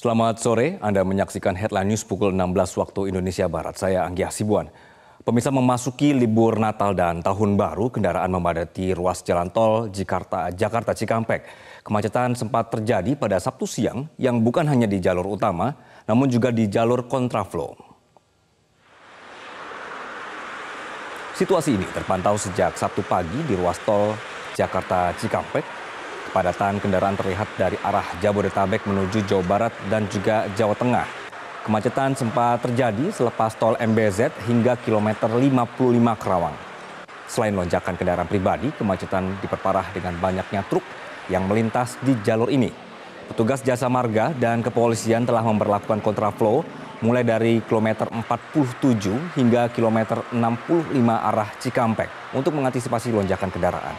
Selamat sore, Anda menyaksikan Headline News pukul 16 waktu Indonesia Barat. Saya Anggi Sibuan. Pemirsa memasuki libur Natal dan Tahun Baru, kendaraan memadati ruas jalan tol Jakarta, Jakarta Cikampek. Kemacetan sempat terjadi pada Sabtu siang yang bukan hanya di jalur utama, namun juga di jalur kontraflow. Situasi ini terpantau sejak Sabtu pagi di ruas tol Jakarta Cikampek Kepadatan kendaraan terlihat dari arah Jabodetabek menuju Jawa Barat dan juga Jawa Tengah. Kemacetan sempat terjadi selepas tol MBZ hingga kilometer 55 Kerawang. Selain lonjakan kendaraan pribadi, kemacetan diperparah dengan banyaknya truk yang melintas di jalur ini. Petugas jasa marga dan kepolisian telah memperlakukan kontraflow mulai dari kilometer 47 hingga kilometer 65 arah Cikampek untuk mengantisipasi lonjakan kendaraan.